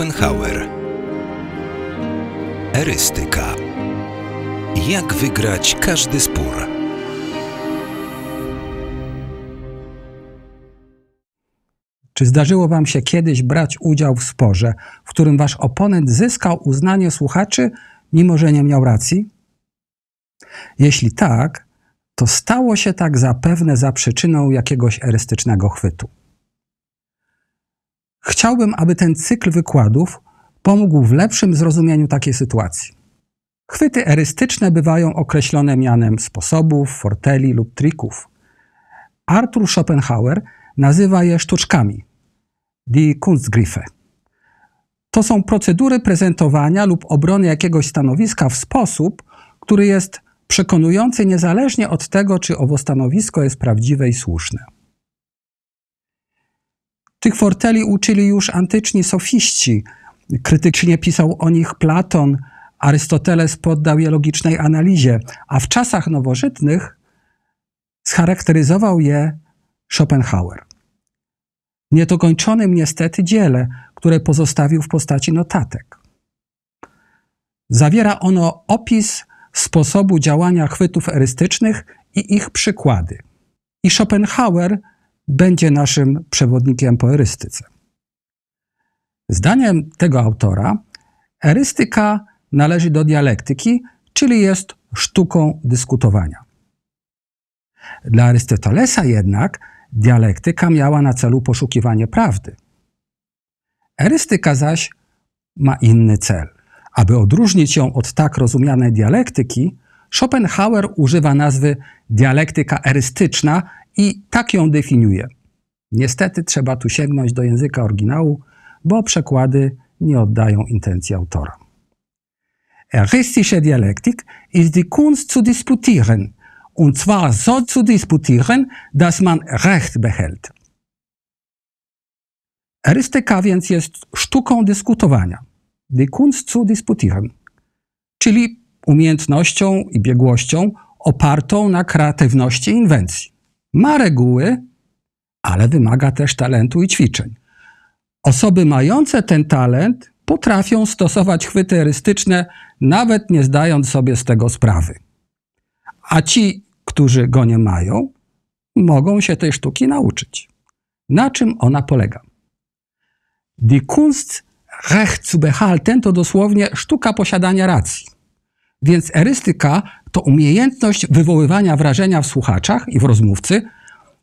Schopenhauer. Erystyka. Jak wygrać każdy spór? Czy zdarzyło Wam się kiedyś brać udział w sporze, w którym Wasz oponent zyskał uznanie słuchaczy, mimo że nie miał racji? Jeśli tak, to stało się tak zapewne za przyczyną jakiegoś erystycznego chwytu. Chciałbym, aby ten cykl wykładów pomógł w lepszym zrozumieniu takiej sytuacji. Chwyty erystyczne bywają określone mianem sposobów, forteli lub trików. Arthur Schopenhauer nazywa je sztuczkami, die Kunstgriffe. To są procedury prezentowania lub obrony jakiegoś stanowiska w sposób, który jest przekonujący niezależnie od tego, czy owo stanowisko jest prawdziwe i słuszne. Tych forteli uczyli już antyczni sofiści. Krytycznie pisał o nich Platon, Arystoteles poddał je logicznej analizie, a w czasach nowożytnych scharakteryzował je Schopenhauer. W niedokończonym niestety dziele, które pozostawił w postaci notatek. Zawiera ono opis sposobu działania chwytów erystycznych i ich przykłady. I Schopenhauer będzie naszym przewodnikiem po erystyce. Zdaniem tego autora, erystyka należy do dialektyki, czyli jest sztuką dyskutowania. Dla Arystotelesa jednak dialektyka miała na celu poszukiwanie prawdy. Erystyka zaś ma inny cel. Aby odróżnić ją od tak rozumianej dialektyki, Schopenhauer używa nazwy dialektyka erystyczna i tak ją definiuje. Niestety trzeba tu sięgnąć do języka oryginału, bo przekłady nie oddają intencji autora. Eristische Dialektik ist die Kunst zu disputieren, und zwar so zu disputieren, dass man Recht behält. Erystyka więc jest sztuką dyskutowania, die Kunst zu disputieren, czyli umiejętnością i biegłością opartą na kreatywności inwencji ma reguły, ale wymaga też talentu i ćwiczeń. Osoby mające ten talent potrafią stosować chwyty erystyczne, nawet nie zdając sobie z tego sprawy. A ci, którzy go nie mają, mogą się tej sztuki nauczyć. Na czym ona polega? Die Kunst recht zu behalten to dosłownie sztuka posiadania racji. Więc erystyka to umiejętność wywoływania wrażenia w słuchaczach i w rozmówcy,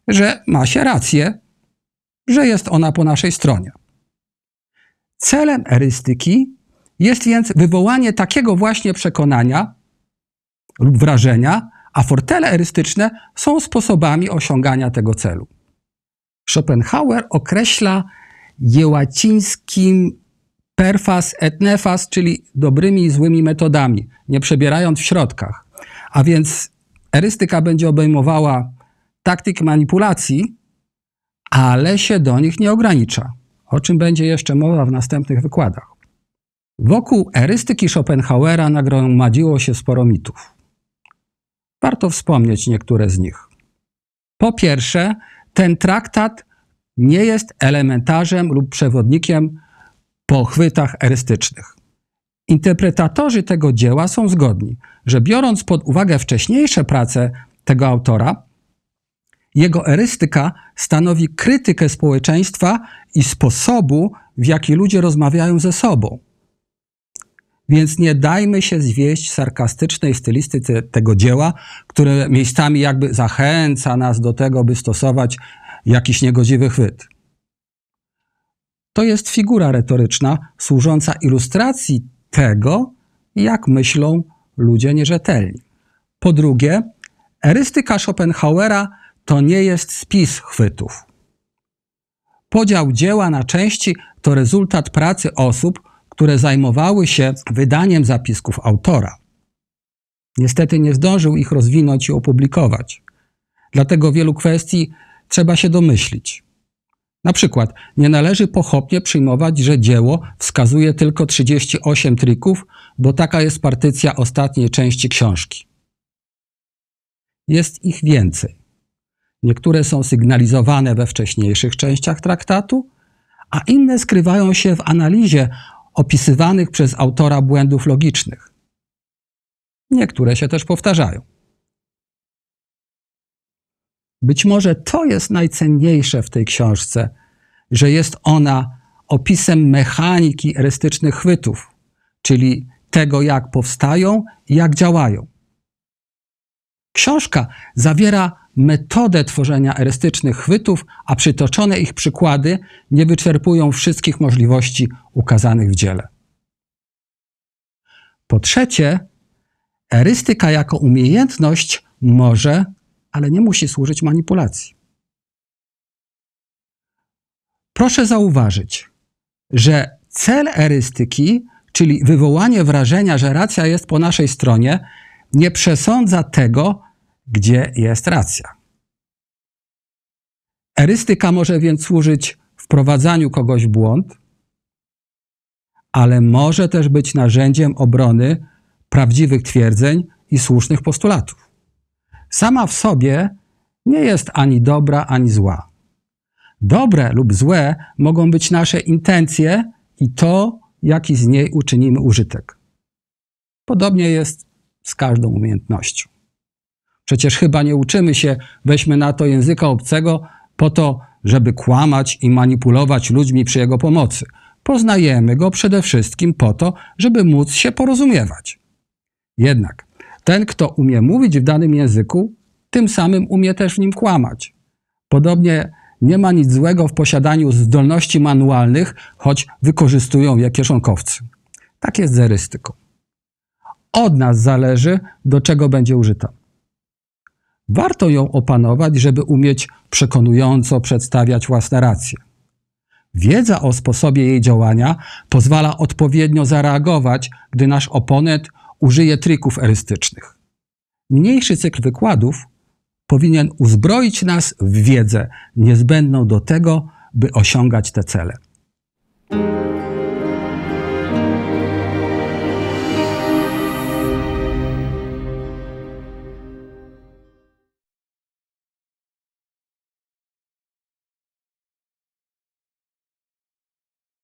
że ma się rację, że jest ona po naszej stronie. Celem erystyki jest więc wywołanie takiego właśnie przekonania lub wrażenia, a fortele erystyczne są sposobami osiągania tego celu. Schopenhauer określa łacińskim perfas et nefas, czyli dobrymi i złymi metodami, nie przebierając w środkach. A więc erystyka będzie obejmowała taktyk manipulacji, ale się do nich nie ogranicza, o czym będzie jeszcze mowa w następnych wykładach. Wokół erystyki Schopenhauera nagromadziło się sporo mitów. Warto wspomnieć niektóre z nich. Po pierwsze, ten traktat nie jest elementarzem lub przewodnikiem pochwytach erystycznych. Interpretatorzy tego dzieła są zgodni, że biorąc pod uwagę wcześniejsze prace tego autora, jego erystyka stanowi krytykę społeczeństwa i sposobu, w jaki ludzie rozmawiają ze sobą. Więc nie dajmy się zwieść sarkastycznej stylistyce tego dzieła, które miejscami jakby zachęca nas do tego, by stosować jakiś niegodziwy chwyt to jest figura retoryczna służąca ilustracji tego, jak myślą ludzie nierzetelni. Po drugie, erystyka Schopenhauera to nie jest spis chwytów. Podział dzieła na części to rezultat pracy osób, które zajmowały się wydaniem zapisków autora. Niestety nie zdążył ich rozwinąć i opublikować. Dlatego wielu kwestii trzeba się domyślić. Na przykład nie należy pochopnie przyjmować, że dzieło wskazuje tylko 38 trików, bo taka jest partycja ostatniej części książki. Jest ich więcej. Niektóre są sygnalizowane we wcześniejszych częściach traktatu, a inne skrywają się w analizie opisywanych przez autora błędów logicznych. Niektóre się też powtarzają. Być może to jest najcenniejsze w tej książce, że jest ona opisem mechaniki erystycznych chwytów, czyli tego, jak powstają i jak działają. Książka zawiera metodę tworzenia erystycznych chwytów, a przytoczone ich przykłady nie wyczerpują wszystkich możliwości ukazanych w dziele. Po trzecie, erystyka jako umiejętność może ale nie musi służyć manipulacji. Proszę zauważyć, że cel erystyki, czyli wywołanie wrażenia, że racja jest po naszej stronie, nie przesądza tego, gdzie jest racja. Erystyka może więc służyć wprowadzaniu kogoś w błąd, ale może też być narzędziem obrony prawdziwych twierdzeń i słusznych postulatów sama w sobie nie jest ani dobra, ani zła. Dobre lub złe mogą być nasze intencje i to, jaki z niej uczynimy użytek. Podobnie jest z każdą umiejętnością. Przecież chyba nie uczymy się, weźmy na to języka obcego, po to, żeby kłamać i manipulować ludźmi przy jego pomocy. Poznajemy go przede wszystkim po to, żeby móc się porozumiewać. Jednak ten, kto umie mówić w danym języku, tym samym umie też w nim kłamać. Podobnie nie ma nic złego w posiadaniu zdolności manualnych, choć wykorzystują je kieszonkowcy. Tak jest z erystyką. Od nas zależy, do czego będzie użyta. Warto ją opanować, żeby umieć przekonująco przedstawiać własne racje. Wiedza o sposobie jej działania pozwala odpowiednio zareagować, gdy nasz oponent użyje trików erystycznych. Mniejszy cykl wykładów powinien uzbroić nas w wiedzę niezbędną do tego, by osiągać te cele.